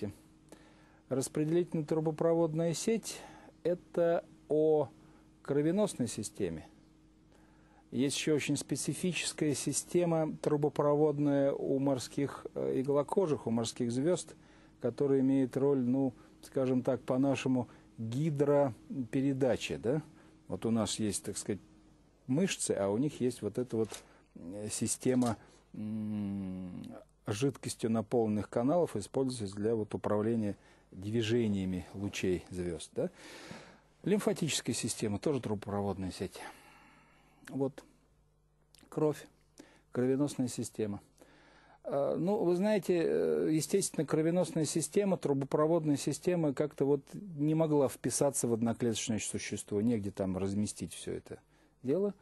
Слушайте, распределительная трубопроводная сеть – это о кровеносной системе. Есть еще очень специфическая система трубопроводная у морских э, иглокожих, у морских звезд, которая имеет роль, ну, скажем так, по-нашему, гидропередачи, да? Вот у нас есть, так сказать, мышцы, а у них есть вот эта вот э, система жидкостью наполненных каналов используется для вот, управления движениями лучей звезд. Да? Лимфатическая система, тоже трубопроводная сеть. Вот кровь, кровеносная система. А, ну, вы знаете, э, естественно, кровеносная система, трубопроводная система как-то вот не могла вписаться в одноклеточное существо, негде там разместить все это дело.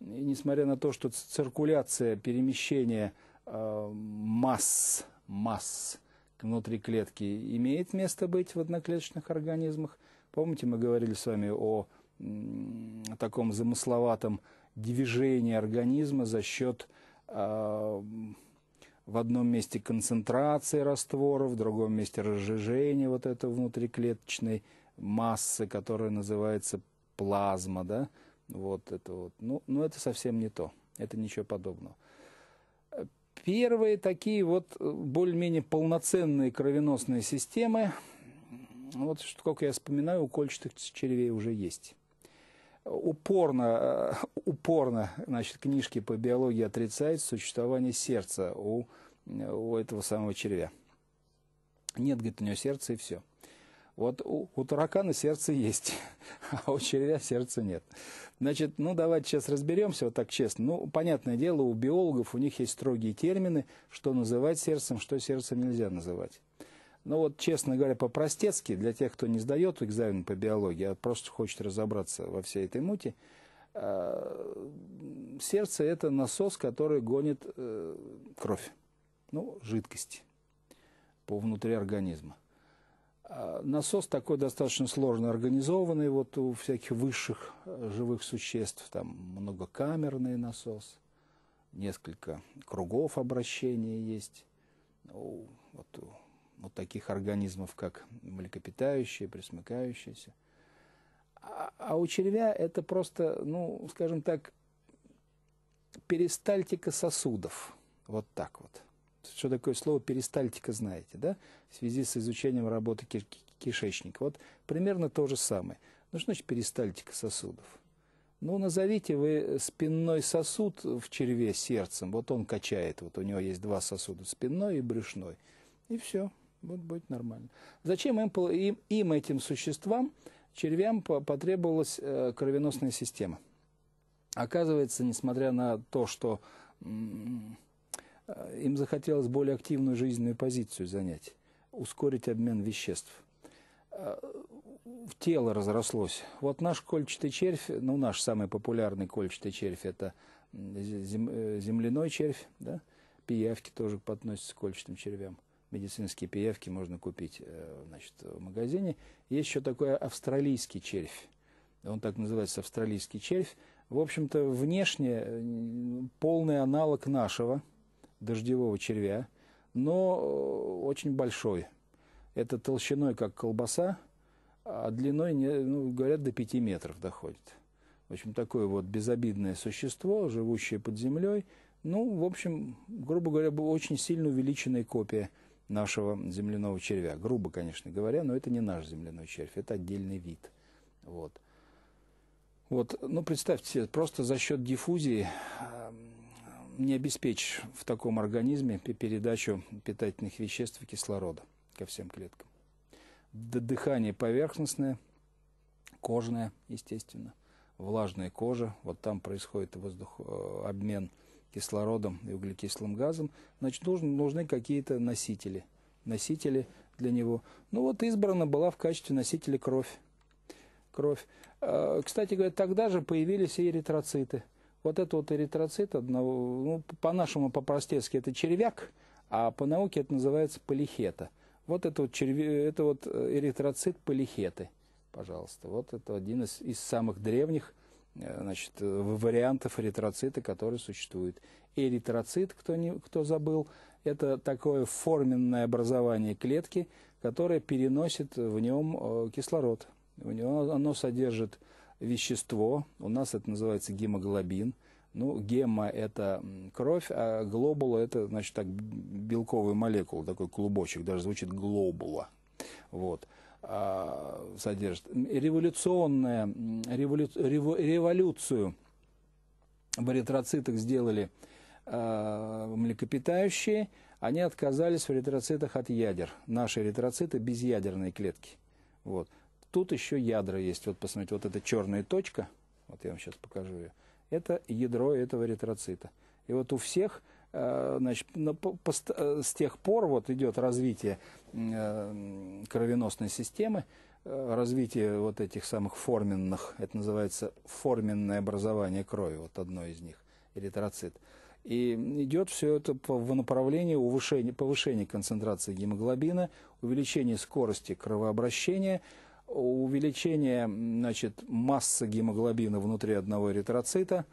И несмотря на то, что циркуляция, перемещение Э, масс, масс внутри клетки имеет место быть в одноклеточных организмах. Помните, мы говорили с вами о таком замысловатом движении организма за счет э, в одном месте концентрации раствора, в другом месте разжижения вот этой внутриклеточной массы, которая называется плазма, да, вот это вот. Ну, ну это совсем не то, это ничего подобного первые такие вот э, более-менее полноценные кровеносные системы, вот сколько я вспоминаю, у кольчатых червей уже есть. Упорно, э, упорно значит, книжки по биологии отрицают существование сердца у, э, у этого самого червя. Нет, говорит, у него сердца и все. Вот у, у таракана сердце есть, а у червя сердца нет. Значит, ну давайте сейчас разберемся вот так честно. Ну, понятное дело, у биологов у них есть строгие термины, что называть сердцем, что сердцем нельзя называть. Но ну, вот, честно говоря, по-простецки, для тех, кто не сдает экзамен по биологии, а просто хочет разобраться во всей этой мути, э, сердце – это насос, который гонит э, кровь, ну, жидкость по внутри организма. А насос такой достаточно сложно организованный, вот у всяких высших э, живых существ, там многокамерный насос, несколько кругов обращения есть. У, ну, вот у вот таких организмов, как млекопитающие, пресмыкающиеся. А, а у червя это просто, ну, скажем так, перистальтика сосудов. Вот так вот что такое слово перистальтика знаете, да, в связи с изучением работы кишечника. Вот примерно то же самое. Ну, что значит перистальтика сосудов? Ну, назовите вы спинной сосуд в черве сердцем, вот он качает, вот у него есть два сосуда, спинной и брюшной, и все, вот будет нормально. Зачем им, им, им этим существам, червям потребовалась э, кровеносная система? Оказывается, несмотря на то, что Э, им захотелось более активную жизненную позицию занять, ускорить обмен веществ. Э, тело разрослось. Вот наш кольчатый червь, ну, наш самый популярный кольчатый червь – это э, земляной червь, да? пиявки тоже подносятся к кольчатым червям. Медицинские пиявки можно купить значит, в магазине. Есть еще такой австралийский червь. Он так называется австралийский червь. В общем-то, внешне полный аналог нашего – дождевого червя, но э, очень большой. Это толщиной, как колбаса, а длиной, ну, говорят, до 5 метров доходит. В общем, такое вот безобидное существо, живущее под землей. Ну, в общем, грубо говоря, очень сильно увеличенная копия нашего земляного червя. Грубо, конечно говоря, но это не наш земляной червь, это отдельный вид. Вот. Вот, ну, представьте, просто за счет диффузии не обеспечишь в таком организме передачу питательных веществ и кислорода ко всем клеткам. Дыхание поверхностное, кожное, естественно, влажная кожа, вот там происходит воздух, э, обмен кислородом и углекислым газом, значит, нужны, нужны какие-то носители, носители для него. Ну вот избрана была в качестве носителя кровь. кровь. Э, кстати говоря, тогда же появились и эритроциты – вот это вот эритроцит, одного, ну, по-нашему, по-простецки, это червяк, а по науке это называется полихета. Вот это вот, черве, это вот э, эритроцит полихеты, пожалуйста. Вот это один из, из самых древних э, значит, э, вариантов эритроцита, который существует. Эритроцит, кто, не, кто забыл, это такое форменное образование клетки, которое переносит в нем кислород. В нем оно содержит вещество, у нас это называется гемоглобин. Ну, гема – это кровь, а глобула – это, значит, так, белковые молекулы, такой клубочек, даже звучит глобула. Вот а, содержит. Революционная, револю, реву, революцию в эритроцитах сделали а, млекопитающие, они отказались в эритроцитах от ядер. Наши эритроциты – безъядерные клетки. Вот. Тут еще ядра есть. Вот посмотрите, вот эта черная точка, вот я вам сейчас покажу ее, это ядро этого эритроцита. И вот у всех, э, значит, э, с тех пор вот идет развитие э, кровеносной системы, развитие вот этих самых форменных, это называется форменное образование крови, вот одно из них, эритроцит. И идет все это в направлении повышения, повышения концентрации гемоглобина, увеличения скорости кровообращения – увеличение значит, массы гемоглобина внутри одного эритроцита.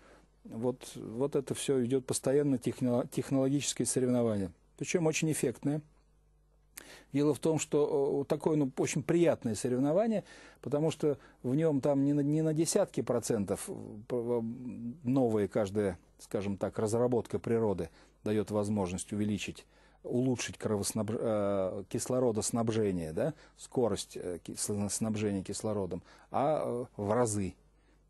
Вот, вот это все идет постоянно техно, технологические соревнования. Причем очень эффектное. Дело в том, что э, такое ну, очень приятное соревнование, потому что в нем там не на, не на десятки процентов э, э, новые каждая, скажем так, разработка природы дает возможность увеличить улучшить кровоснабж... э, кислородоснабжение, да, скорость э, снабжения кислородом, а э, в разы.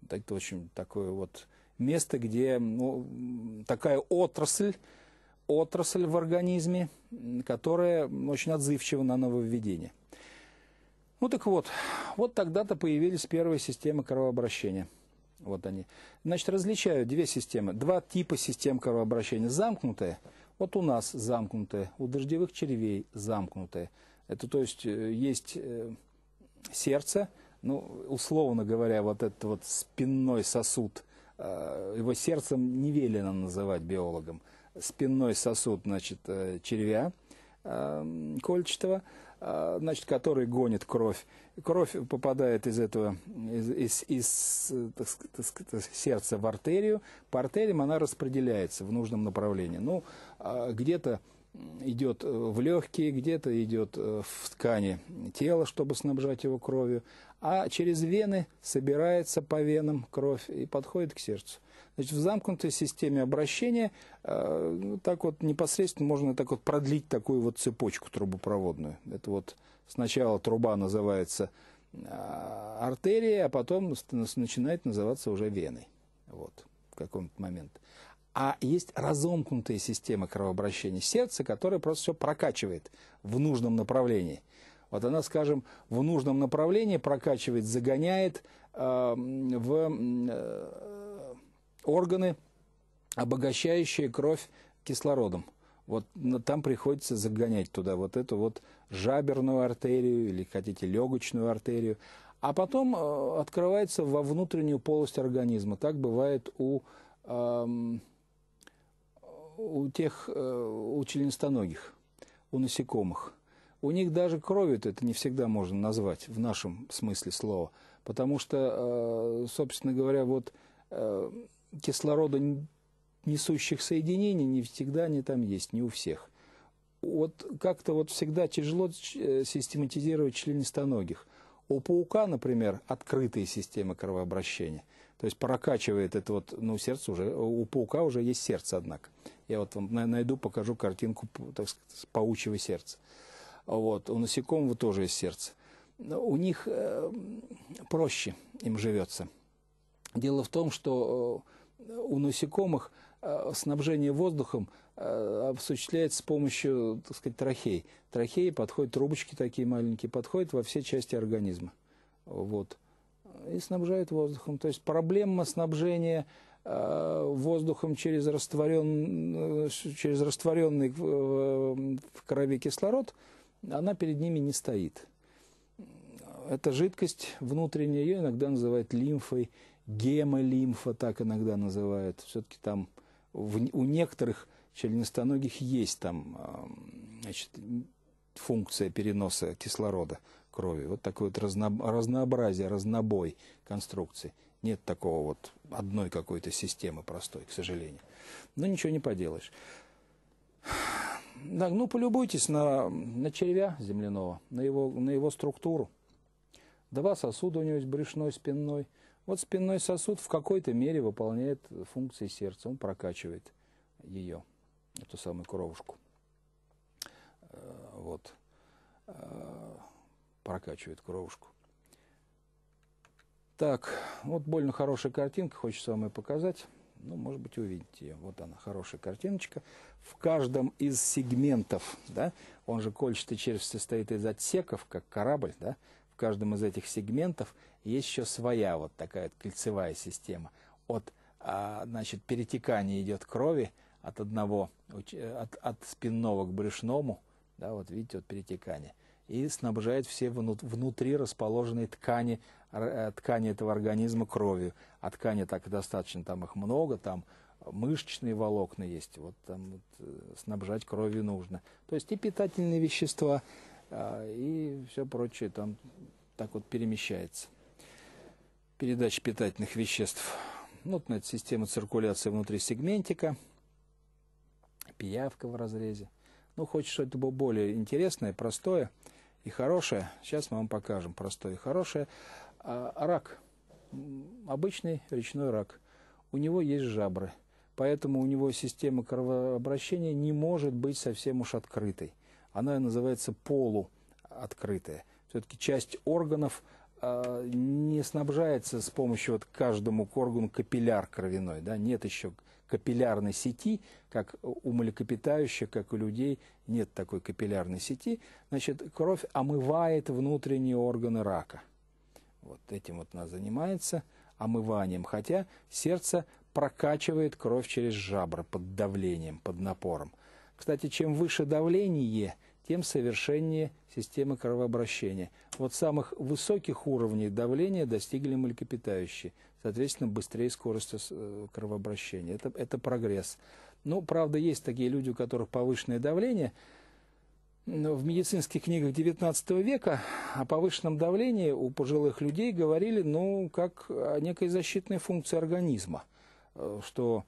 Это очень такое вот место, где ну, такая отрасль, отрасль в организме, которая очень отзывчива на нововведение. Ну так вот, вот тогда-то появились первые системы кровообращения. Вот они. Значит, различают две системы, два типа систем кровообращения. Замкнутая – вот у нас замкнутое, у дождевых червей замкнутое. Это то есть э, есть э, сердце, ну, условно говоря, вот этот вот спинной сосуд, э, его сердцем не велено называть биологом, спинной сосуд, значит, червя кольчатого – а, значит, который гонит кровь. Кровь попадает из этого, из, из, из так сказать, сердца в артерию. По артериям она распределяется в нужном направлении. Ну, а где-то идет э, в легкие, где-то идет э, в ткани тела, чтобы снабжать его кровью, а через вены собирается по венам кровь и подходит к сердцу. Значит, в замкнутой системе обращения э, ну, так вот непосредственно можно так вот продлить такую вот цепочку трубопроводную. Это вот сначала труба называется э, артерией, а потом начинает называться уже веной. Вот, в каком-то момент. А есть разомкнутые системы кровообращения сердца, которые просто все прокачивает в нужном направлении. Вот она, скажем, в нужном направлении прокачивает, загоняет э, в э, органы, обогащающие кровь кислородом. Вот там приходится загонять туда вот эту вот жаберную артерию или, хотите, легочную артерию. А потом э, открывается во внутреннюю полость организма. Так бывает у, э, у тех, э, у членистоногих, у насекомых. У них даже кровью это не всегда можно назвать в нашем смысле слова. Потому что, э, собственно говоря, вот э, кислорода несущих соединений не всегда они там есть, не у всех. Вот как-то вот всегда тяжело э, систематизировать членистоногих. У паука, например, открытые системы кровообращения. То есть прокачивает это вот, ну, сердце уже, у паука уже есть сердце, однако. Я вот вам найду, покажу картинку, так сказать, паучьего сердца. Вот, у насекомого тоже есть сердце. Но у них э, проще им живется. Дело в том, что э, у насекомых э, снабжение воздухом э, осуществляется с помощью, так сказать, трахей. Трахеи подходят, трубочки такие маленькие, подходят во все части организма. Вот. И снабжают воздухом. То есть проблема снабжения э, воздухом через, растворен, через растворенный в крови кислород, она перед ними не стоит. Это жидкость внутренняя, ее иногда называют лимфой гемолимфа так иногда называют. Все-таки там в, у некоторых членистоногих есть там значит, функция переноса кислорода крови. Вот такое вот разно, разнообразие, разнобой конструкции. Нет такого вот одной какой-то системы простой, к сожалению. Но ну, ничего не поделаешь. Так, ну, полюбуйтесь на, на червя земляного, на его, на его структуру. Два сосуда у него есть брюшной, спинной – вот спинной сосуд в какой-то мере выполняет функции сердца, он прокачивает ее, эту самую кровушку. Э, вот. Э, прокачивает кровушку. Так, вот больно хорошая картинка, хочется вам ее показать. Ну, может быть, увидите ее. Вот она, хорошая картиночка. В каждом из сегментов, да, он же кольчатый червь состоит из отсеков, как корабль, да, каждом из этих сегментов есть еще своя вот такая кольцевая система. От а, значит, перетекания идет крови от одного, э, от, от спинного к брюшному, да, вот видите, вот перетекание, и снабжает все внутри расположенные ткани, э, ткани этого организма кровью. А ткани так и достаточно, там их много, там мышечные волокна есть, вот там вот, э, снабжать кровью нужно. То есть и питательные вещества, а, и все прочее там так вот перемещается. Передача питательных веществ. ну Вот на система циркуляции внутри сегментика, пиявка в разрезе. Ну, хочешь что-то было более интересное, простое и хорошее. Сейчас мы вам покажем простое и хорошее. А, рак. Обычный речной рак. У него есть жабры. Поэтому у него система кровообращения не может быть совсем уж открытой она называется полуоткрытая. Все-таки часть органов а, не снабжается с помощью вот каждому органу капилляр кровяной, да, нет еще капиллярной сети, как у млекопитающих, как у людей, нет такой капиллярной сети, значит, кровь омывает внутренние органы рака. Вот этим вот она занимается, омыванием, хотя сердце прокачивает кровь через жабры под давлением, под напором. Кстати, чем выше давление, тем совершеннее система кровообращения. Вот самых высоких уровней давления достигли млекопитающие. Соответственно, быстрее скорость э, кровообращения. Это, это прогресс. Но, ну, правда, есть такие люди, у которых повышенное давление. Но в медицинских книгах XIX века о повышенном давлении у пожилых людей говорили, ну, как о некой защитной функции организма. Э, что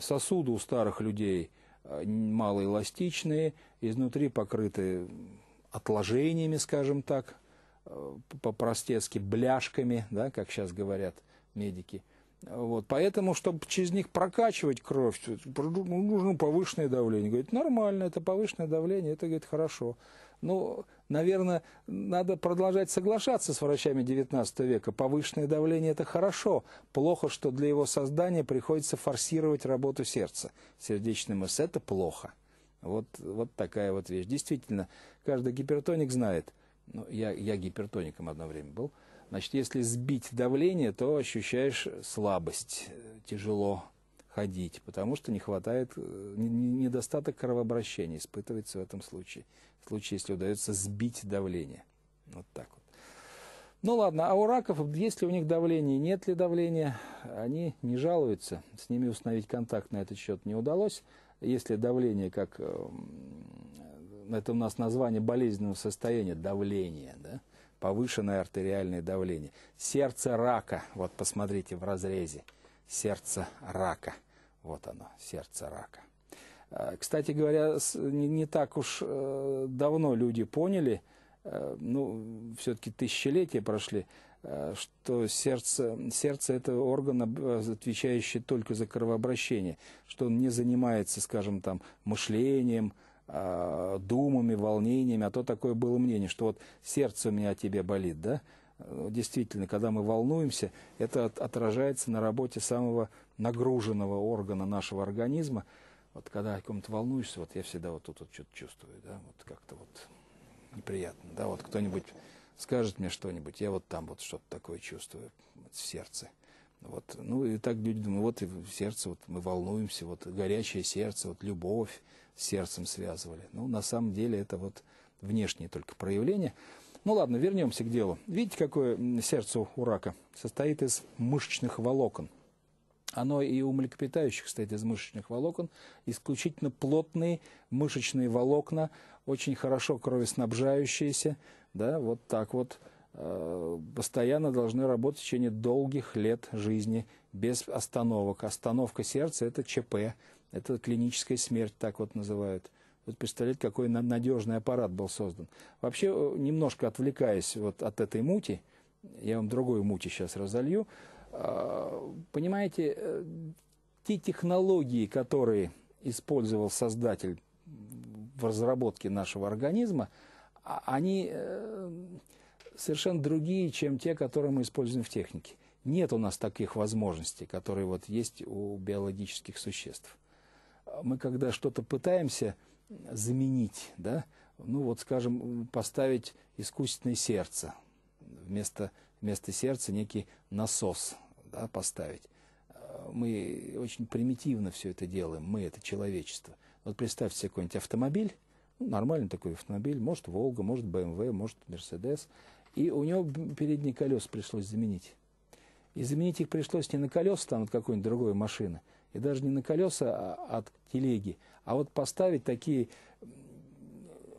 сосуды у старых людей – Э, малоэластичные, изнутри покрыты отложениями, скажем так, э, по-простецки бляшками, да, как сейчас говорят медики. Вот, поэтому, чтобы через них прокачивать кровь, нужно повышенное давление. Говорит, нормально, это повышенное давление, это, говорит, хорошо. Ну, наверное, надо продолжать соглашаться с врачами XIX века. Повышенное давление – это хорошо. Плохо, что для его создания приходится форсировать работу сердца. Сердечный мышц – это плохо. Вот, вот такая вот вещь. Действительно, каждый гипертоник знает. Ну, я, я гипертоником одно время был. Значит, если сбить давление, то ощущаешь слабость, э, тяжело ходить, потому что не хватает, э, недостаток кровообращения испытывается в этом случае. В случае, если удается сбить давление. Вот так вот. Ну ладно, а у раков, если у них давление, нет ли давления, они не жалуются. С ними установить контакт на этот счет не удалось. Если давление, как эм, это у нас название болезненного состояния, давление, да, повышенное артериальное давление. Сердце рака, вот посмотрите в разрезе, сердце рака – вот оно, сердце рака. А, кстати говоря, не так уж э, давно люди поняли, э, ну, все-таки тысячелетия прошли, э, что сердце, сердце этого органа, отвечающий только за кровообращение, что он не занимается, скажем, там, мышлением, а, думами, волнениями, а то такое было мнение, что вот сердце у меня тебе болит, да? Действительно, когда мы волнуемся, это отражается на работе самого нагруженного органа нашего организма, вот когда о ком-то волнуешься, вот я всегда вот тут вот что-то чувствую, да, вот как-то вот неприятно, да, вот кто-нибудь скажет мне что-нибудь, я вот там вот что-то такое чувствую вот в сердце. Вот. Ну и так люди думают, вот и в сердце, вот мы волнуемся, вот горячее сердце, вот любовь с сердцем связывали. Ну на самом деле это вот внешнее только проявление. Ну ладно, вернемся к делу. Видите, какое сердце у рака? Состоит из мышечных волокон – оно и у млекопитающих состоит из мышечных волокон, исключительно плотные мышечные волокна, очень хорошо кровеснабжающиеся, да, вот так вот э, постоянно должны работать в течение долгих лет жизни без остановок. Остановка сердца – это ЧП, это клиническая смерть, так вот называют. Вот представляете, какой надежный аппарат был создан. Вообще, э, немножко отвлекаясь вот от этой мути, я вам другую мути сейчас разолью, Понимаете, э, те технологии, которые использовал Создатель в разработке нашего организма, а, они э, совершенно другие, чем те, которые мы используем в технике. Нет у нас таких возможностей, которые вот есть у биологических существ. Мы когда что-то пытаемся заменить, да, ну вот, скажем, поставить искусственное сердце, вместо, вместо сердца некий насос, да, поставить. Э, мы очень примитивно все это делаем, мы это человечество. Вот представьте себе какой-нибудь автомобиль, ну, нормальный такой автомобиль, может Волга, может БМВ, эм может Мерседес, и у него передние колеса пришлось заменить. И заменить их пришлось не на колеса там от какой-нибудь другой машины, и даже не на колеса а от телеги, а вот поставить такие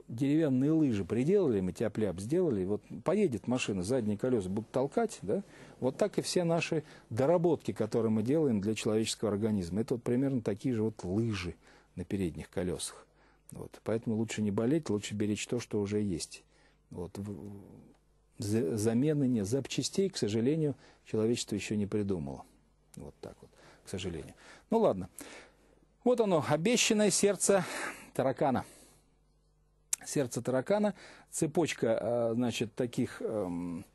деревянные лыжи приделали, мы тяп-ляп сделали, вот поедет машина, задние колеса будут толкать, да, вот так и все наши доработки, которые мы делаем для человеческого организма, это вот примерно такие же вот лыжи на передних колесах. Вот. Поэтому лучше не болеть, лучше беречь то, что уже есть. Вот. Замены не запчастей, к сожалению, человечество еще не придумало. Вот так вот, к сожалению. Ну ладно. Вот оно, обещанное сердце таракана сердце таракана, цепочка, э, значит, таких, эм,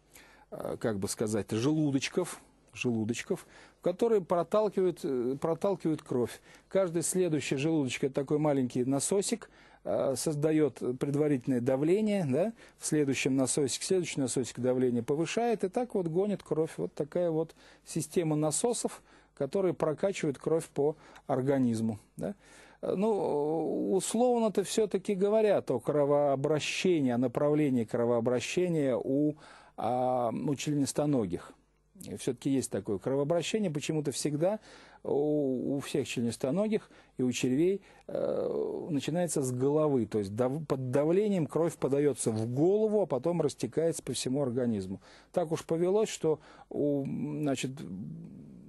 э, как бы сказать, желудочков, желудочков, которые проталкивают, э, проталкивают кровь. Каждый следующий желудочек – это такой маленький насосик, создает предварительное давление, да, в следующем насосик, следующий насосик давление повышает, и так вот гонит кровь. Вот такая вот система насосов, которые прокачивают кровь по организму. Да ну, условно-то все-таки говорят о кровообращении, о направлении кровообращения у, а, у членистоногих. Все-таки есть такое кровообращение, почему-то всегда у, у всех членистоногих и у червей э, начинается с головы, то есть дав, под давлением кровь подается в голову, а потом растекается по всему организму. Так уж повелось, что у, значит,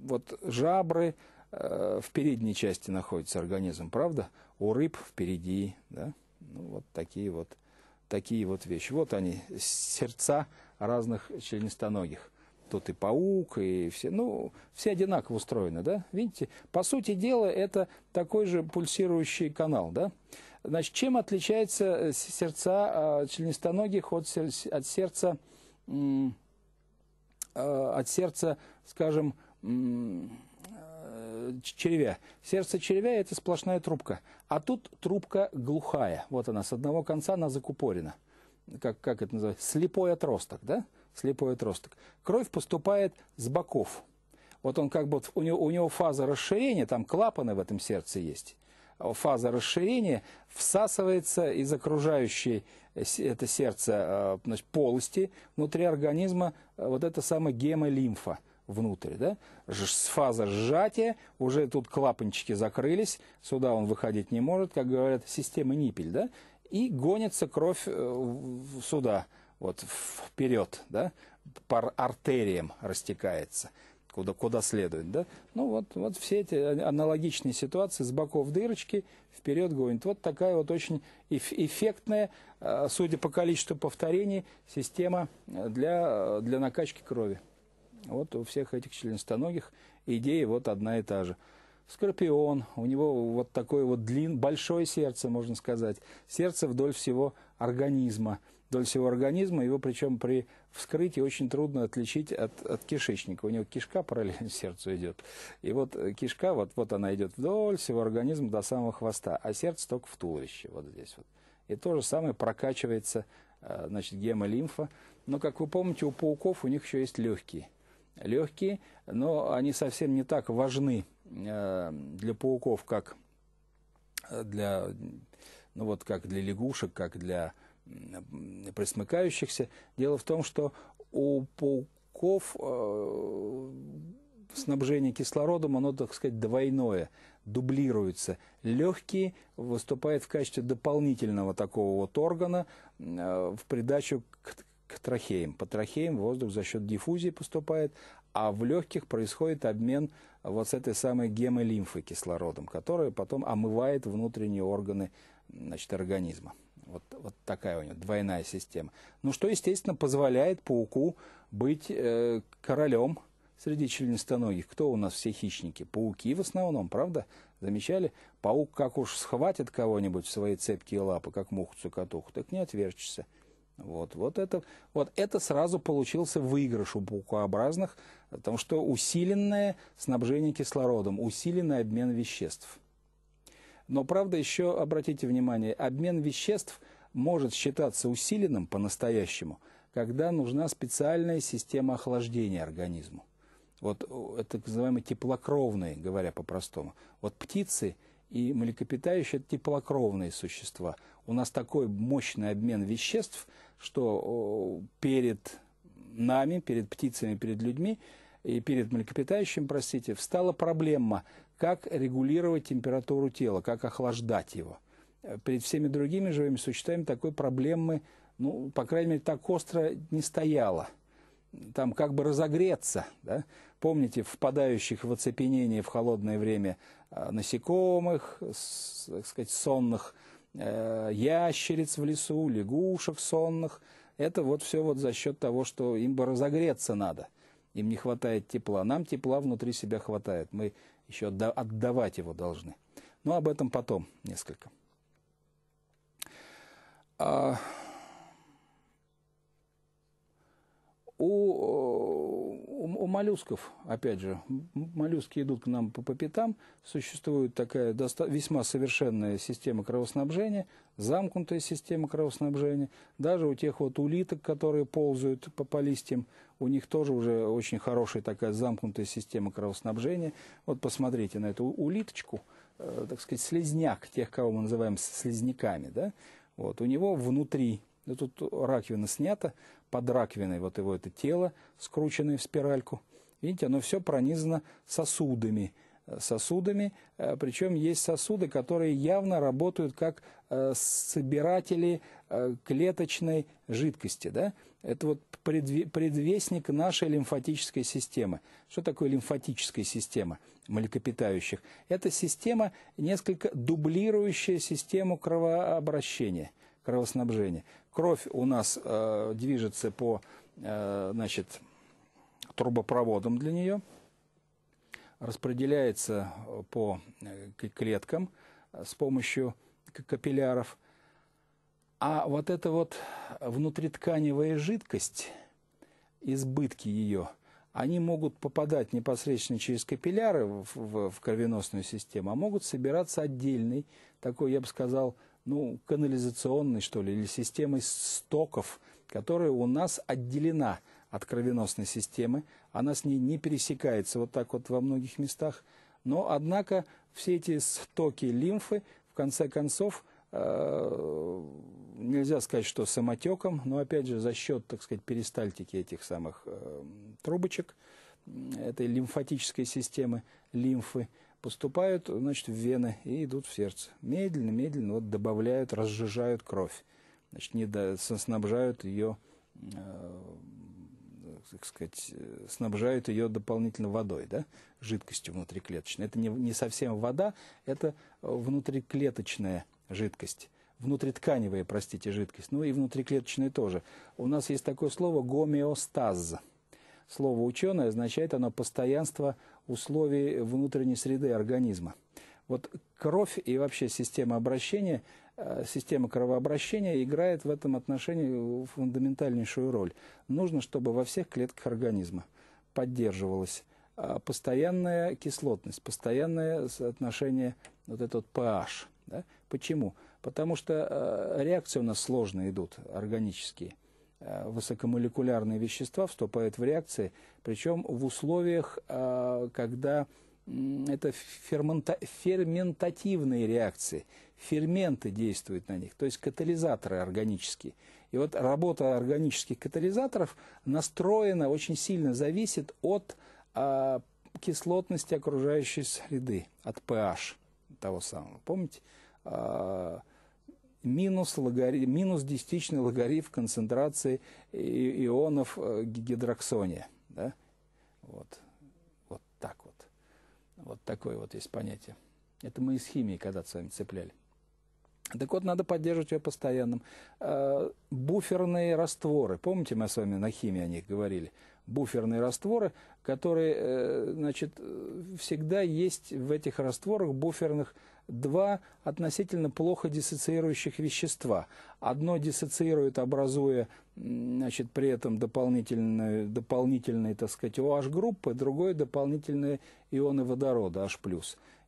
вот жабры, Э, в передней части находится организм, правда? У рыб впереди, да? Ну, вот такие вот, такие вот вещи. Вот они, сердца разных членистоногих. Тут и паук, и все, ну, все одинаково устроены, да? Видите, по сути дела, это такой же пульсирующий канал, да? Значит, чем отличается э, сердца э, членистоногих от, от сердца, от сердца, скажем, червя. Сердце червя – это сплошная трубка. А тут трубка глухая. Вот она, с одного конца она закупорена. Как, как это называется? Слепой отросток, да? Слепой отросток. Кровь поступает с боков. Вот он как бы, у него, у него фаза расширения, там клапаны в этом сердце есть а фаза расширения всасывается из окружающей э, это сердце э, значит, полости внутри организма э, вот эта самая гемолимфа внутрь. Да? С фаза сжатия, уже тут клапанчики закрылись, сюда он выходить не может, как говорят, система ниппель. Да? И гонится кровь э, сюда, вот вперед, да? по артериям растекается куда, куда следует. Да? Ну вот, вот все эти аналогичные ситуации с боков дырочки вперед гонит. Вот такая вот очень эффектная, э, судя по количеству повторений, система э, для, для накачки крови. Вот у всех этих членистоногих идея вот одна и та же. Скорпион, у него вот такое вот длин, большое сердце, можно сказать. Сердце вдоль всего организма. Вдоль всего организма, его причем при вскрытии очень трудно отличить от, от кишечника. У него кишка параллельно сердцу идет. И вот кишка, вот, вот она идет вдоль всего организма до самого хвоста, а сердце только в туловище, вот здесь вот. И то же самое прокачивается э, значит, гемолимфа. Но, как вы помните, у пауков у них еще есть легкие легкие, но они совсем не так важны э, для пауков, как э, для, ну вот, как для лягушек, как для пресмыкающихся. Дело в том, что у пауков э, снабжение кислородом, оно, так сказать, двойное, дублируется. Легкие выступают в качестве дополнительного такого вот органа в придачу к трахеям. По трахеям воздух за счет диффузии поступает, а в легких происходит обмен вот с этой самой гемолимфой кислородом, которая потом омывает внутренние органы значит, организма. Вот, вот такая у него двойная система. Ну, что, естественно, позволяет пауку быть э, королем среди членистоногих. Кто у нас все хищники? Пауки в основном, правда? Замечали? Паук как уж схватит кого-нибудь в свои цепкие лапы, как муху-цукатуху, так не отверчешься. Вот, вот, это, вот это сразу получился выигрыш у паукообразных, потому что усиленное снабжение кислородом, усиленный обмен веществ. Но правда еще обратите внимание, обмен веществ может считаться усиленным по-настоящему, когда нужна специальная система охлаждения организму. Вот э, это называемые теплокровные, говоря по-простому. Вот птицы и млекопитающие – это теплокровные существа. У нас такой мощный обмен веществ, что перед нами, перед птицами, перед людьми и перед млекопитающими, простите, встала проблема, как регулировать температуру тела, как охлаждать его. Перед всеми другими живыми существами такой проблемы, ну, по крайней мере, так остро не стояло. Там как бы разогреться, да? Помните впадающих в оцепенение в холодное время э, насекомых, так сказать, сонных э, ящериц в лесу, лягушек сонных. Это вот все вот за счет того, что им бы разогреться надо. Им не хватает тепла. Нам тепла внутри себя хватает. Мы еще отдавать его должны. Но об этом потом несколько. А... У у моллюсков, опять же, моллюски идут к нам по, по пятам, существует такая доста- весьма совершенная система кровоснабжения, замкнутая система кровоснабжения. Даже у тех вот улиток, которые ползают по, по листьям, у них тоже уже очень хорошая такая замкнутая система кровоснабжения. Вот посмотрите на эту улиточку, э, так сказать, слезняк, тех, кого мы называем слезняками, да? Вот, у него внутри, да, тут раковина снята, под раковиной вот его это тело, скрученное в спиральку. Видите, оно все пронизано сосудами, э, сосудами, э, причем есть сосуды, которые явно работают как э, собиратели клеточной жидкости. Да? Это вот предвестник нашей лимфатической системы. Что такое лимфатическая система млекопитающих? Это система, несколько дублирующая систему кровообращения – кровоснабжения. Кровь у нас э, движется по э, значит, трубопроводам для нее, распределяется э, по э, клеткам э, с помощью капилляров. А вот эта вот внутритканевая жидкость, избытки ее, они могут попадать непосредственно через капилляры в, в, в кровеносную систему, а могут собираться отдельной, такой, я бы сказал, ну, канализационной, что ли, или системой стоков, которая у нас отделена от кровеносной системы, она с ней не пересекается вот так вот во многих местах. Но, однако, все эти стоки лимфы, в конце концов, э, нельзя сказать, что самотеком, но, опять же, за счет, так сказать, перистальтики этих самых э, трубочек, этой лимфатической системы лимфы, поступают, значит, в вены и идут в сердце. Медленно, медленно вот добавляют, разжижают кровь. Значит, не до, снабжают ее, э, э, так сказать, э, снабжают ее дополнительно водой, да, жидкостью внутриклеточной. Это не, не совсем вода, это э, внутриклеточная жидкость внутритканевая, простите, жидкость, ну и внутриклеточная тоже. У нас есть такое слово гомеостаз. Слово ученое означает оно постоянство условий внутренней среды организма. Вот кровь и вообще система обращения, э, система кровообращения играет в этом отношении фундаментальнейшую роль. Нужно, чтобы во всех клетках организма поддерживалась э, постоянная кислотность, постоянное соотношение вот этот pH. Да? Почему? Потому что э, реакции у нас сложные идут, органические – Э, высокомолекулярные вещества вступают в реакции, причем в условиях, э, когда это фермента, ферментативные реакции, ферменты действуют на них, то есть катализаторы органические. И вот работа органических катализаторов настроена, очень сильно зависит от а, кислотности окружающей среды, от pH того самого. Помните? А, минус, логариф, минус десятичный логарифм концентрации ионов э, гидроксония. Да? Вот. вот так вот. Вот такое вот есть понятие. Это мы из химии когда-то с вами цепляли. Так вот, надо поддерживать ее постоянным. Э, буферные растворы. Помните, мы с вами на химии о них говорили? Буферные растворы, которые, э, значит, всегда есть в этих растворах буферных два относительно плохо диссоциирующих вещества. Одно диссоциирует, образуя, значит, при этом дополнительные, дополнительные так сказать, OH-группы, другое дополнительные ионы водорода, H+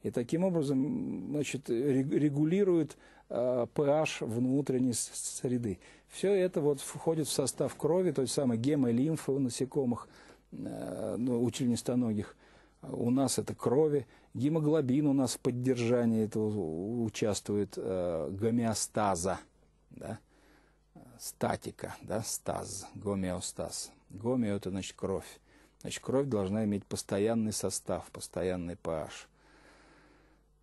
и таким образом значит, регулирует pH э, внутренней среды. Все это вот входит в состав крови, той самой гемы, лимфы у насекомых, э, ну, у членистоногих. У нас это крови, гемоглобин у нас в поддержании этого участвует э, гомеостаза, да? статика, да? стаз, гомеостаз. Гомео – это значит кровь. Значит, кровь должна иметь постоянный состав, постоянный pH.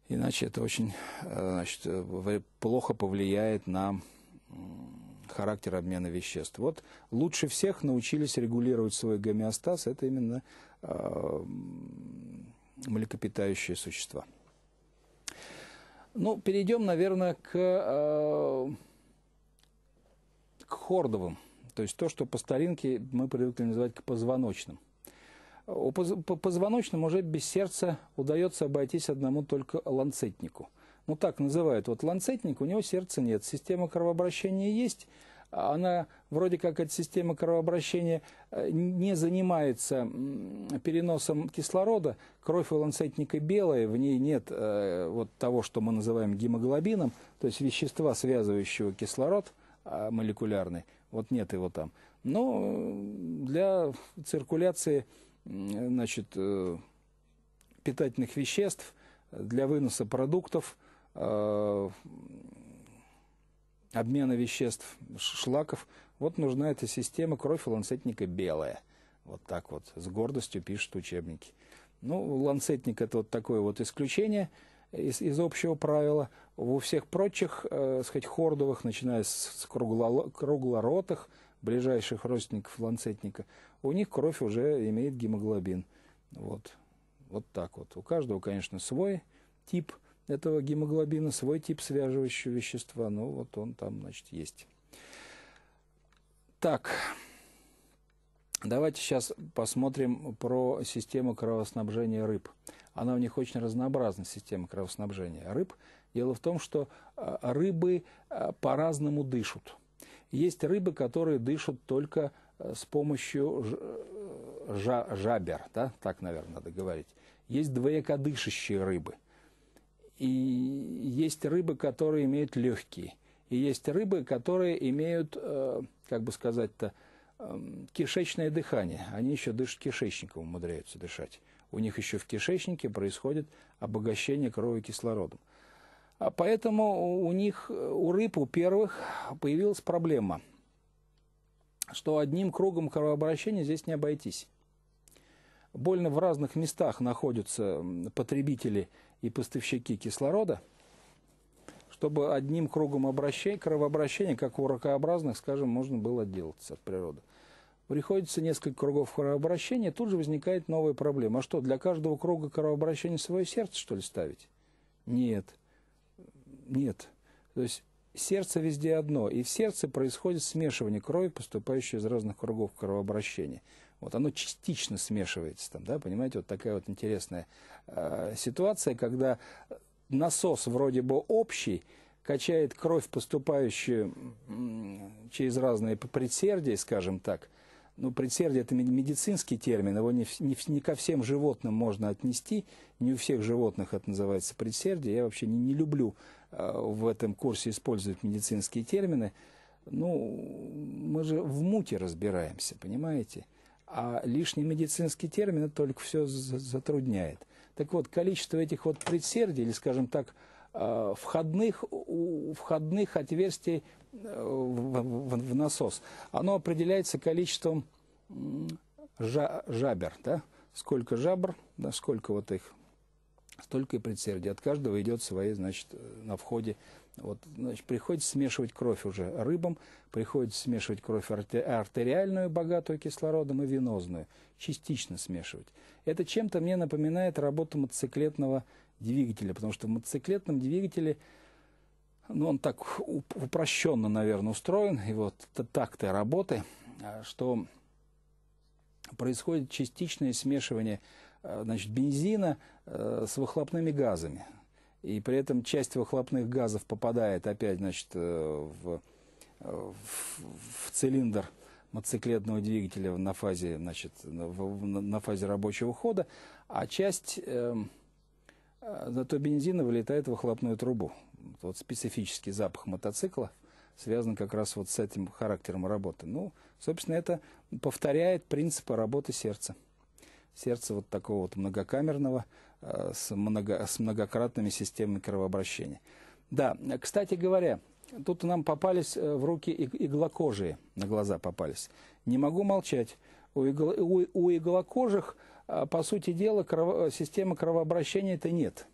Иначе это очень э, значит, э, плохо повлияет на характер обмена веществ. Вот лучше всех научились регулировать свой гомеостаз, это именно э, млекопитающие существа. Ну, перейдем, наверное, к, э, к хордовым. То есть то, что по старинке мы привыкли называть к позвоночным. По позвоночным уже без сердца удается обойтись одному только ланцетнику. Ну так называют. Вот ланцетник, у него сердца нет, система кровообращения есть, она вроде как эта система кровообращения э, не занимается переносом кислорода, кровь у ланцетника белая, в ней нет э, вот того, что мы называем гемоглобином, то есть вещества, связывающего кислород а, молекулярный, вот нет его там. Но э, для циркуляции значит, э, питательных веществ, для выноса продуктов, э, обмена веществ, шлаков. Вот нужна эта система, кровь ланцетника белая. Вот так вот, с гордостью пишут учебники. Ну, ланцетник это вот такое вот исключение из, из общего правила. У всех прочих, э, сказать, хордовых, начиная с, с кругло, круглоротых, ближайших родственников ланцетника, у них кровь уже имеет гемоглобин. Вот. Вот так вот. У каждого, конечно, свой тип этого гемоглобина, свой тип связывающего вещества, но вот он там, значит, есть. Так, давайте сейчас посмотрим про систему кровоснабжения рыб. Она у них очень разнообразна, система кровоснабжения рыб. Дело в том, что а, рыбы а, по-разному дышат. Есть рыбы, которые дышат только с помощью э, жа жабер, да, так, наверное, надо говорить. Есть двоякодышащие рыбы. И есть рыбы, которые имеют легкие. И есть рыбы, которые имеют, э, как бы сказать-то, э, кишечное дыхание. Они еще дышат кишечником, умудряются дышать. У них еще в кишечнике происходит обогащение крови кислородом. А поэтому у них, э, у рыб, у первых появилась проблема – что одним кругом кровообращения здесь не обойтись. Больно в разных местах находятся потребители и поставщики кислорода, чтобы одним кругом обращения, кровообращения, как у ракообразных, скажем, можно было отделаться от природы. Приходится несколько кругов кровообращения, тут же возникает новая проблема. А что, для каждого круга кровообращения свое сердце, что ли, ставить? Нет. Нет. То есть сердце везде одно, и в сердце происходит смешивание крови, поступающей из разных кругов кровообращения. Вот оно частично смешивается там, да, понимаете, вот такая вот интересная э, ситуация, когда насос вроде бы общий, качает кровь, поступающую через разные предсердия, скажем так, ну, предсердие – это медицинский термин, его не, не, не ко всем животным можно отнести, не у всех животных это называется предсердие. Я вообще не, не люблю Э, в этом курсе используют медицинские термины, ну, мы же в муте разбираемся, понимаете? А лишний медицинский термин только все затрудняет. Так вот, количество этих вот предсердий, или, скажем так, э, входных, входных отверстий э, в насос, оно определяется количеством жабер, да? Сколько жабр, да, сколько вот их столько и предсердий. От каждого идет свои, значит, э, на входе. Вот, значит, приходится смешивать кровь уже рыбам, приходится смешивать кровь артериальную, богатую кислородом, и венозную, частично смешивать. Это чем-то мне напоминает работу мотоциклетного двигателя, потому что в мотоциклетном двигателе ну, он так упрощенно, наверное, устроен, и вот так-то работы, а, что происходит частичное смешивание а, значит, бензина Э, с выхлопными газами. И при этом часть выхлопных газов попадает опять значит, э, в, э, в, в цилиндр мотоциклетного двигателя на фазе, значит, в, на фазе рабочего хода, а часть эм, э, зато бензина вылетает в выхлопную трубу. Вот специфический запах мотоцикла связан как раз вот с этим характером работы. Ну, собственно, это повторяет принципы работы сердца сердце вот такого вот многокамерного э, с, много, с многократными системами кровообращения. Да, кстати говоря, тут нам попались э, в руки иглокожие, на глаза попались. Не могу молчать. У, игло, у, у иглокожих, э, по сути дела, крово, системы кровообращения-то нет.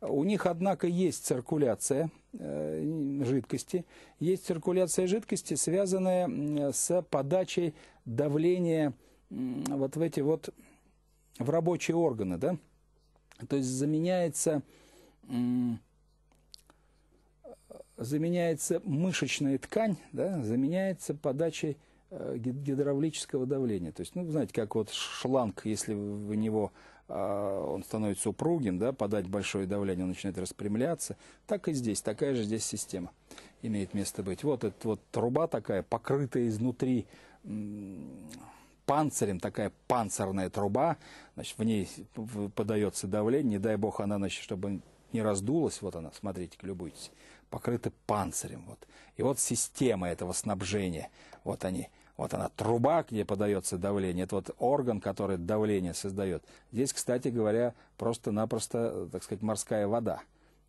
У них, однако, есть циркуляция э, жидкости. Есть циркуляция жидкости, связанная с подачей давления вот в эти вот, в рабочие органы, да? То есть заменяется, заменяется мышечная ткань, да, заменяется подачей э, гидравлического давления. То есть, ну, знаете, как вот шланг, если в него а, он становится упругим, да, подать большое давление, он начинает распрямляться. Так и здесь, такая же здесь система имеет место быть. Вот эта вот труба такая, покрытая изнутри панцирем, такая панцирная труба, значит, в ней подается давление, не дай бог она, значит, чтобы не раздулась, вот она, смотрите, любуйтесь, покрыта панцирем, вот. И вот система этого снабжения, вот они, вот она, труба, где подается давление, это вот орган, который давление создает. Здесь, кстати говоря, просто-напросто, так сказать, морская вода.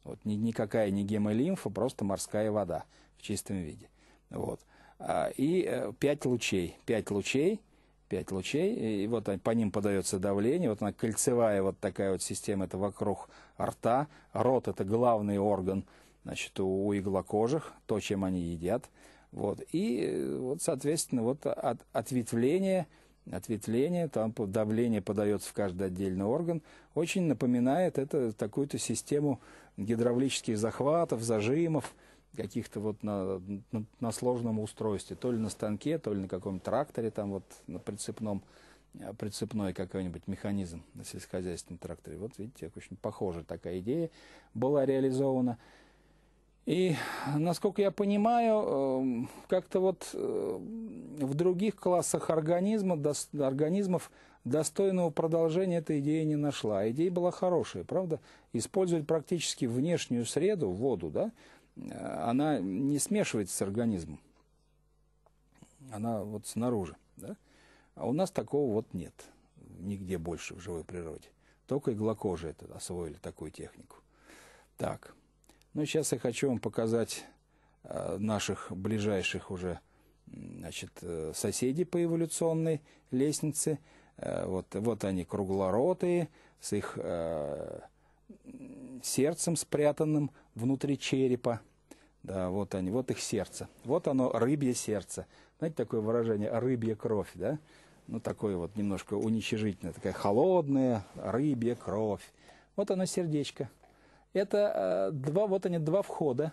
Вот никакая не гемолимфа, просто морская вода в чистом виде. Вот. А, и э, пять лучей, пять лучей, пять лучей, и вот по ним подается давление, вот она кольцевая вот такая вот система, это вокруг рта, рот это главный орган, значит, у иглокожих, то, чем они едят, вот, и вот, соответственно, вот от, ответвление, ответвление, там давление подается в каждый отдельный орган, очень напоминает это такую-то систему гидравлических захватов, зажимов, каких-то вот на, на, на сложном устройстве, то ли на станке, то ли на каком-то тракторе, там вот на прицепном, э, прицепной какой-нибудь механизм на сельскохозяйственном тракторе. Вот видите, очень похожая такая идея была реализована. И, насколько я понимаю, эм, как-то вот э, в других классах организма, организмов достойного продолжения эта идея не нашла. А идея была хорошая, правда? Использовать практически внешнюю среду, воду, да, Э, она не смешивается с организмом. Она вот снаружи. Да? А у нас такого вот нет нигде больше в живой природе. Только иглокожие это освоили такую технику. Так, ну сейчас я хочу вам показать э, наших ближайших уже значит, э, соседей по эволюционной лестнице. Э, вот, вот они круглоротые, с их э, сердцем спрятанным внутри черепа. Да, вот они, вот их сердце. Вот оно, рыбье сердце. Знаете такое выражение «рыбья кровь», да? Ну, такое вот немножко уничижительное, такая холодная рыбья кровь. Вот оно сердечко. Это э, два, вот они, два входа.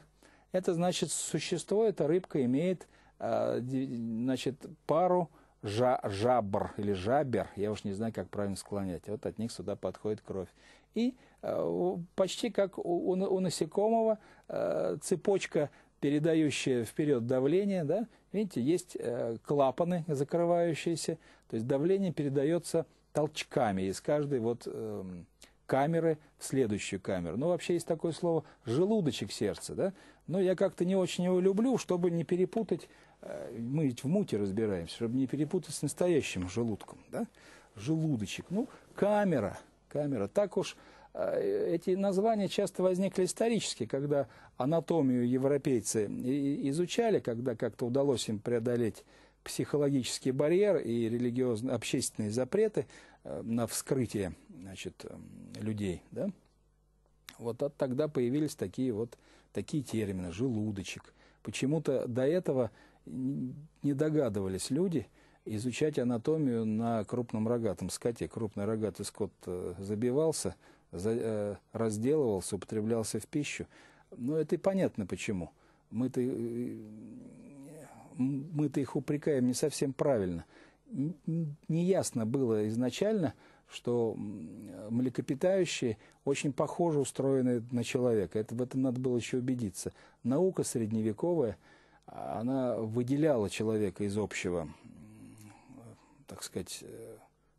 Это значит, существо, эта рыбка имеет, э, значит, пару жа, жабр или жабер, я уж не знаю, как правильно склонять. Вот от них сюда подходит кровь. И э, почти как у, у, насекомого э, цепочка, передающая вперед давление, да, видите, есть э, клапаны закрывающиеся, то есть давление передается толчками из каждой вот э, камеры в следующую камеру. Ну, вообще есть такое слово «желудочек сердца», да? Но я как-то не очень его люблю, чтобы не перепутать Э, мы ведь в муке разбираемся, чтобы не перепутать с настоящим желудком, да? Желудочек, ну, камера, камера. Так уж э, эти названия часто возникли исторически, когда анатомию европейцы изучали, когда как-то удалось им преодолеть психологический барьер и религиозные общественные запреты э, на вскрытие значит, людей. Да? Вот от тогда появились такие вот такие термины «желудочек». Почему-то до этого не догадывались люди изучать анатомию на крупном рогатом скоте. Крупный рогатый скот э, забивался, э, разделывался, употреблялся в пищу. Но это и понятно почему. Мы-то э, мы-то их упрекаем не совсем правильно. Неясно было изначально, что млекопитающие очень похоже устроены на человека. Это, в этом надо было еще убедиться. Наука средневековая – она выделяла человека из общего, так сказать, э,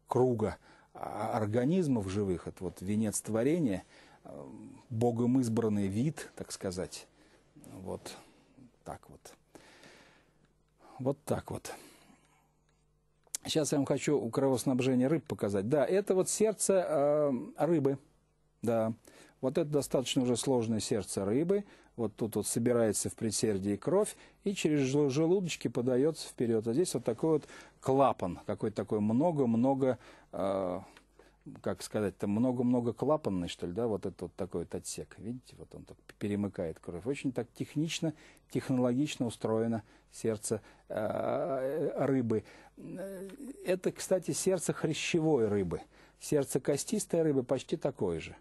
круга а, организмов живых, это вот венец творения, э, богом избранный вид, так сказать. Вот так вот. Вот так вот. Сейчас я вам хочу у кровоснабжения рыб показать. Да, это вот сердце э, рыбы. Да, вот это достаточно уже сложное сердце рыбы – вот тут вот собирается в предсердии кровь и через желудочки подается вперед. А здесь вот такой вот клапан, какой-то такой много-много, э, как сказать-то, много-много клапанный, что ли, да, вот этот вот такой вот отсек. Видите, вот он так перемыкает кровь. Очень так технично, технологично устроено сердце э, э рыбы. Э, это, кстати, сердце хрящевой рыбы. Сердце костистой рыбы почти такое же.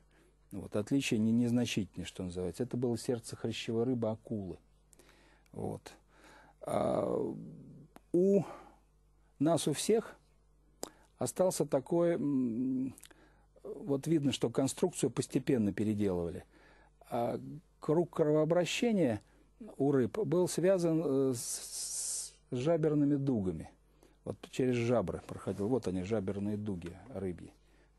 Вот, отличие не, незначительное, что называется. Это было сердце хрящевой рыбы акулы. Вот. А, у нас у всех остался такой... Вот видно, что конструкцию постепенно переделывали. А круг кровообращения у рыб был связан э, с жаберными дугами. Вот через жабры проходил. Вот они, жаберные дуги рыбьи.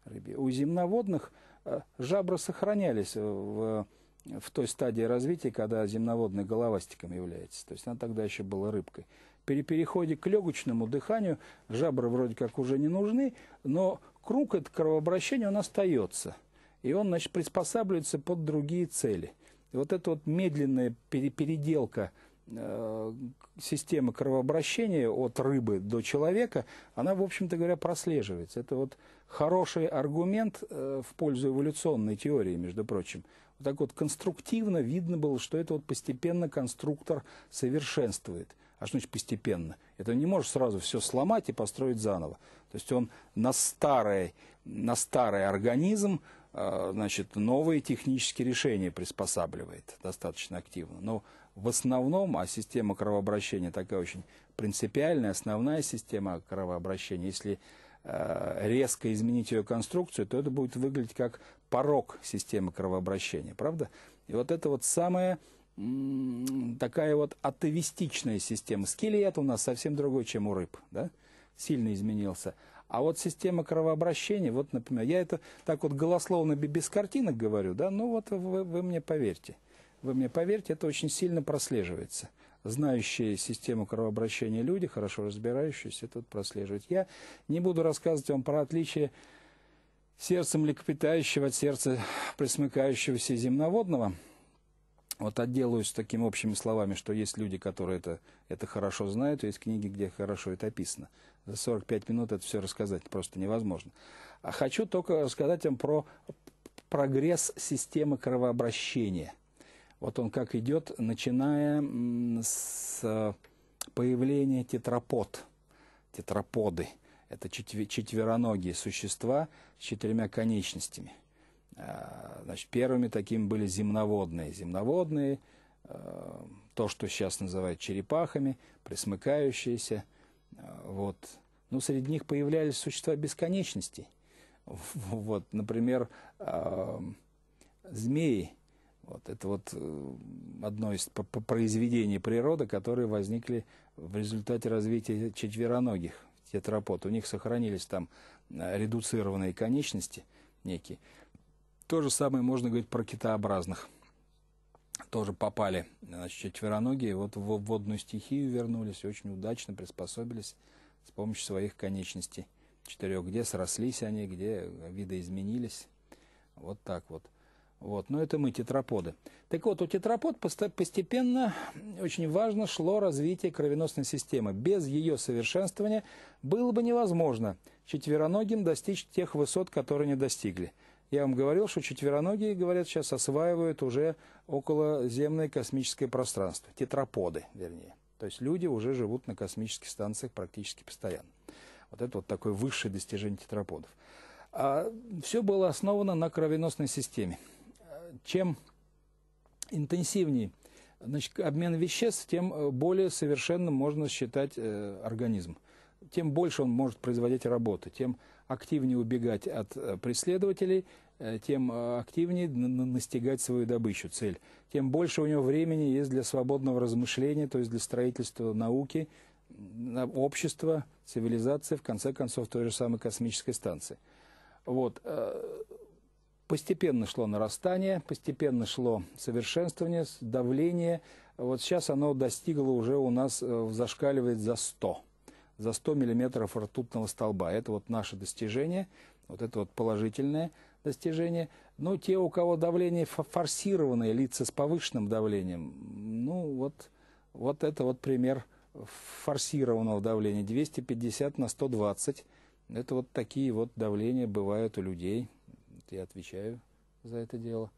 рыбьи. У земноводных Э, жабры сохранялись в, в той стадии развития, когда земноводный головастиком является. То есть она тогда еще была рыбкой. При переходе к легочному дыханию жабры вроде как уже не нужны, но круг это кровообращения он остается. И он значит, приспосабливается под другие цели. И вот эта вот медленная переделка э, системы кровообращения от рыбы до человека, она, в общем-то говоря, прослеживается. Это вот хороший аргумент э, в пользу эволюционной теории, между прочим. Вот так вот конструктивно видно было, что это вот постепенно конструктор совершенствует. А что значит постепенно? Это не может сразу все сломать и построить заново. То есть он на, старый, на старый организм э, значит, новые технические решения приспосабливает достаточно активно. Но в основном, а система кровообращения такая очень принципиальная, основная система кровообращения, если Э, резко изменить ее конструкцию, то это будет выглядеть как порог системы кровообращения, правда? И вот это вот самая такая вот атовистичная система. Скелет у нас совсем другой, чем у рыб, да? Сильно изменился. А вот система кровообращения, вот, например, я это так вот голословно без картинок говорю, да, ну вот вы, вы мне поверьте. Вы мне поверьте, это очень сильно прослеживается знающие систему кровообращения люди, хорошо разбирающиеся, тут прослеживать. Я не буду рассказывать вам про отличие сердца млекопитающего от сердца пресмыкающегося земноводного. Вот отделаюсь такими общими словами, что есть люди, которые это, это хорошо знают, есть книги, где хорошо это описано. За 45 минут это все рассказать просто невозможно. А хочу только рассказать вам про прогресс системы кровообращения – вот он как идет, начиная с э, появления тетрапод, тетраподы. Это четвероногие существа с четырьмя конечностями. Э, значит, первыми такими были земноводные. Земноводные, э, то, что сейчас называют черепахами, присмыкающиеся. Вот. Ну, среди них появлялись существа бесконечностей. Вот, например, змеи – вот, это вот э, одно из произведений природы, которые возникли в результате развития четвероногих тетрапод. У них сохранились там э, редуцированные конечности некие. То же самое можно говорить про китообразных. Тоже попали значит, четвероногие, вот в водную стихию вернулись, очень удачно приспособились с помощью своих конечностей четырех. Где срослись они, где виды изменились. Вот так вот. Вот, но это мы, тетраподы. Так вот, у тетрапод постепенно, очень важно, шло развитие кровеносной системы. Без ее совершенствования было бы невозможно четвероногим достичь тех высот, которые не достигли. Я вам говорил, что четвероногие, говорят, сейчас осваивают уже околоземное космическое пространство. Тетраподы, вернее. То есть люди уже живут на космических станциях практически постоянно. Вот это вот такое высшее достижение тетраподов. А все было основано на кровеносной системе чем интенсивнее значит, обмен веществ, тем э, более совершенным можно считать э, организм. Тем больше он может производить работы, тем активнее убегать от э, преследователей, тем активнее настигать свою добычу, цель. Тем больше у него времени есть для свободного размышления, то есть для строительства науки, общества, цивилизации, в конце концов, той же самой космической станции. Вот. Постепенно шло нарастание, постепенно шло совершенствование, давление. Вот сейчас оно достигло уже у нас, э, зашкаливает за 100 за 100 миллиметров ртутного столба. Это вот наше достижение, вот это вот положительное достижение. Но те, у кого давление форсированное, лица с повышенным давлением, ну вот, вот это вот пример форсированного давления. 250 на 120. Это вот такие вот давления бывают у людей. Вот я отвечаю за это дело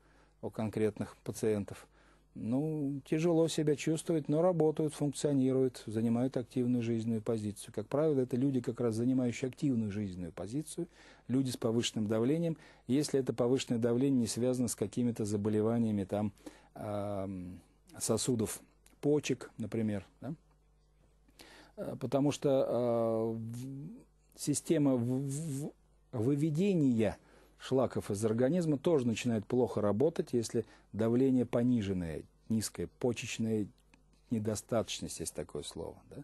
у конкретных пациентов. Ну, тяжело себя чувствовать, но работают, функционируют, занимают активную жизненную позицию. Как правило, это люди, как раз занимающие активную жизненную позицию, люди с повышенным давлением, если это повышенное давление не связано с какими-то заболеваниями там, э, сосудов почек, например. Да? А, потому что э, система в, в, выведения – шлаков из организма тоже начинает плохо работать, если давление пониженное, низкое, почечная недостаточность, есть такое слово. Да?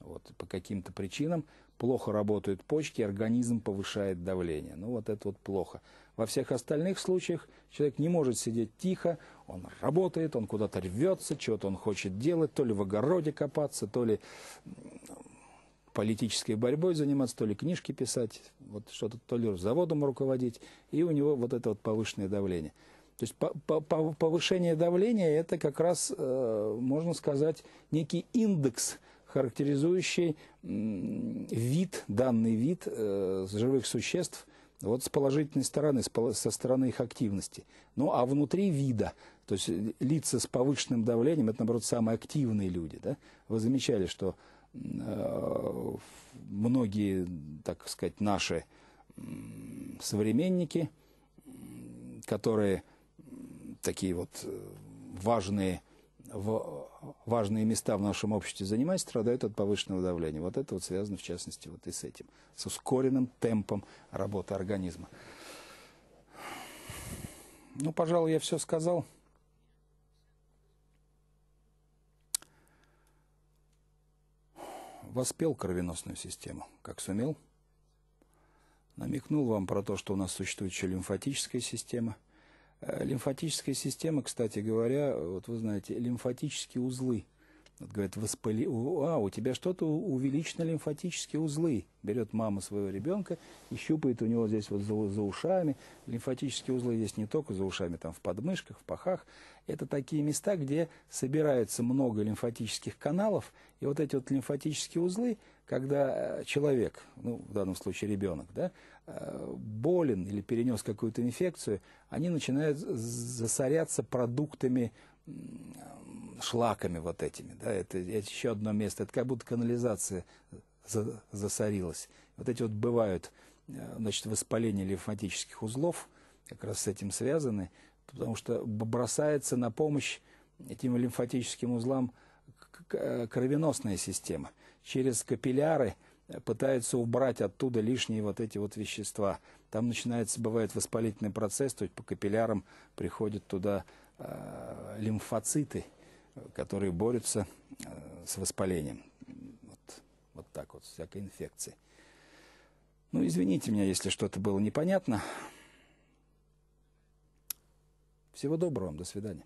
Вот, по каким-то причинам плохо работают почки, организм повышает давление. Ну вот это вот плохо. Во всех остальных случаях человек не может сидеть тихо, он работает, он куда-то рвется, что то он хочет делать, то ли в огороде копаться, то ли политической борьбой заниматься, то ли книжки писать, вот что-то, то ли заводом руководить, и у него вот это вот повышенное давление. То есть по, по, повышение давления это как раз, э, можно сказать, некий индекс, характеризующий вид, данный вид э, живых существ, вот с положительной стороны, со стороны их активности. Ну, а внутри вида, то есть э, лица с повышенным давлением, это, наоборот, самые активные люди. Да? Вы замечали, что Э, многие, так сказать, наши современники, которые такие вот э, важные, важные места в нашем обществе занимают, страдают от повышенного давления. Вот это вот связано, в частности, вот и с этим, с ускоренным темпом работы организма. Ну, пожалуй, я все сказал. воспел кровеносную систему, как сумел. Намекнул вам про то, что у нас существует еще лимфатическая система. Э, лимфатическая система, кстати говоря, вот вы знаете, лимфатические узлы – вот говорит, воспали... а, у тебя что-то увеличены лимфатические узлы. Берет мама своего ребенка и щупает у него здесь вот за, за ушами. Лимфатические узлы есть не только за ушами, там в подмышках, в пахах. Это такие места, где собирается много лимфатических каналов. И вот эти вот лимфатические узлы, когда э, человек, ну, в данном случае ребенок, да, э, болен или перенес какую-то инфекцию, они начинают засоряться продуктами шлаками вот этими. Да, это, это еще одно место. Это как будто канализация за, засорилась. Вот эти вот бывают э, значит, воспаления лимфатических узлов, как раз с этим связаны, потому что бросается на помощь этим лимфатическим узлам э, кровеносная система. Через капилляры э, пытаются убрать оттуда лишние вот эти вот вещества. Там начинается, бывает, воспалительный процесс, то есть по капиллярам приходят туда э, лимфоциты – которые борются э, с воспалением. Вот, вот так вот, всякой инфекцией. Ну, извините меня, если что-то было непонятно. Всего доброго вам, до свидания.